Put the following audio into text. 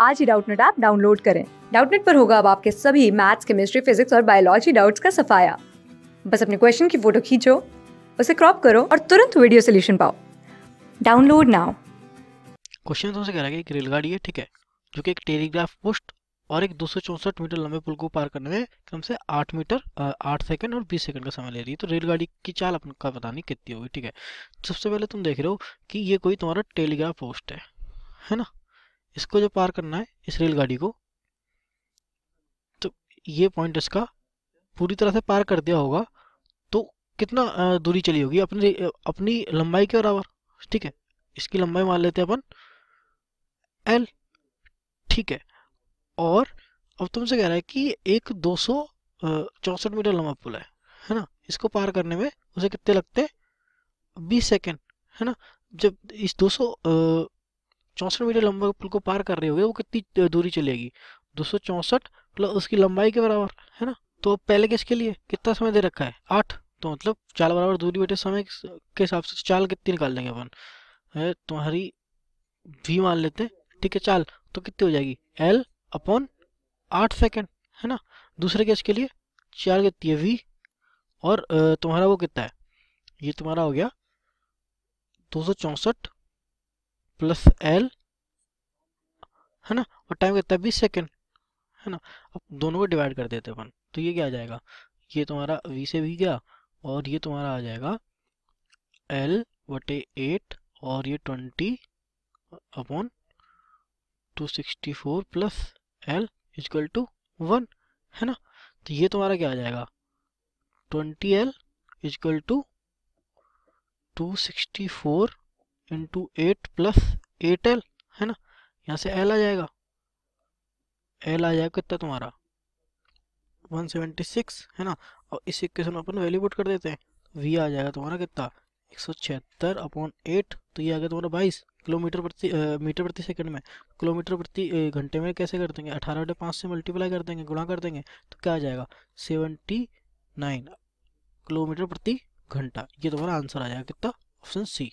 आज ही Doubtnut app download करें डाउटनेट पर होगा अब आपके सभी मैथ्स केमिस्ट्री फिजिक्स और बायोलॉजी डाउट्स का सफाया बस अपने क्वेश्चन की फोटो खींचो उसे क्रॉप करो और तुरंत वीडियो सोल्यूशन पाओ डाउनलोड नाउ क्वेश्चन तुमसे तो कह रहा है कि एक रेलगाड़ी है ठीक है जो कि एक टेलीग्राफ पोस्ट और एक दो मीटर लंबे पुल को पार करने में कम से आठ मीटर आठ सेकंड और बीस सेकंड का समय ले रही है तो रेलगाड़ी की चाल अपन का पता नहीं कितनी होगी ठीक है सबसे पहले तुम देख रहे हो कि ये कोई तुम्हारा टेलीग्राफ पोस्ट है है ना इसको जो पार करना है इस रेलगाड़ी को तो ये पॉइंट इसका पूरी तरह से पार कर दिया होगा तो कितना दूरी चली होगी अपनी अपनी लंबाई के बराबर ठीक है इसकी लंबाई मान लेते हैं अपन एल ठीक है और अब तुमसे कह रहा है कि एक दो सौ चौंसठ मीटर लंबा पुल है है ना इसको पार करने में उसे कितने लगते हैं बीस सेकेंड है ना जब इस दो सौ चौंसठ मीटर लंबा पुल को पार कर रहे हो वो कितनी दूरी चलेगी दो सौ चौंसठ प्लस उसकी लंबाई के बराबर है ना तो पहले किसके लिए कितना समय दे रखा है आठ तो मतलब चाल बराबर दूरी बैठे समय के हिसाब से चाल कितनी निकाल देंगे अपन है तुम्हारी वी मान लेते हैं ठीक है चाल तो कितनी हो जाएगी एल अपॉन आठ सेकेंड है ना दूसरे केस के लिए चाल कितनी है वी और तुम्हारा वो कितना है ये तुम्हारा हो गया दो सौ चौंसठ प्लस एल है ना और टाइम कितना बीस सेकेंड है ना अब दोनों को डिवाइड कर देते अपन तो ये क्या आ जाएगा ये तुम्हारा वी से वी गया और ये तुम्हारा आ जाएगा एल वटे एट और ये twenty upon two sixty four plus L equal to one है ना तो ये तुम्हारा क्या आ जाएगा twenty L equal to two sixty four into eight plus eight L है ना यहाँ से एल आ जाएगा एल आ जाएगा कितना तुम्हारा 176 है ना और इस इक्वेशन में अपन वैल्यू पुट कर देते हैं वी आ जाएगा तुम्हारा कितना एक सौ छिहत्तर अपॉन एट तो ये आ गया तुम्हारा बाईस किलोमीटर प्रति मीटर प्रति सेकंड में किलोमीटर प्रति घंटे में कैसे कर देंगे अठारह बटे पाँच से मल्टीप्लाई कर देंगे गुणा कर देंगे तो क्या आ जाएगा सेवेंटी नाइन किलोमीटर प्रति घंटा ये तुम्हारा आंसर आ जाएगा कितना ऑप्शन सी